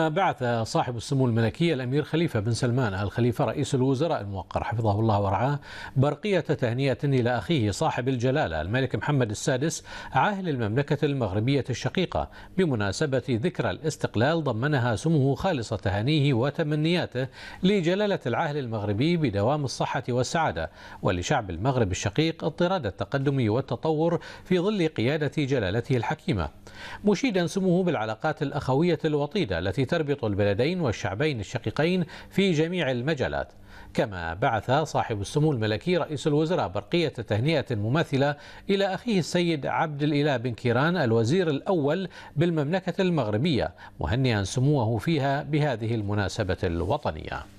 بعث صاحب السمو الملكية الأمير خليفة بن سلمان الخليفة رئيس الوزراء الموقر حفظه الله ورعاه برقية تهنئة إلى أخيه صاحب الجلالة الملك محمد السادس عاهل المملكة المغربية الشقيقة بمناسبة ذكرى الاستقلال ضمنها سموه خالص تهنيه وتمنياته لجلالة العاهل المغربي بدوام الصحة والسعادة ولشعب المغرب الشقيق اضطراد التقدم والتطور في ظل قيادة جلالته الحكيمة مشيدا سموه بالعلاقات الأخوية الوطيدة التي تربط البلدين والشعبين الشقيقين في جميع المجالات كما بعث صاحب السمو الملكي رئيس الوزراء برقية تهنئة مماثلة إلى أخيه السيد عبد الإله بن كيران الوزير الأول بالمملكة المغربية مهنئا سموه فيها بهذه المناسبة الوطنية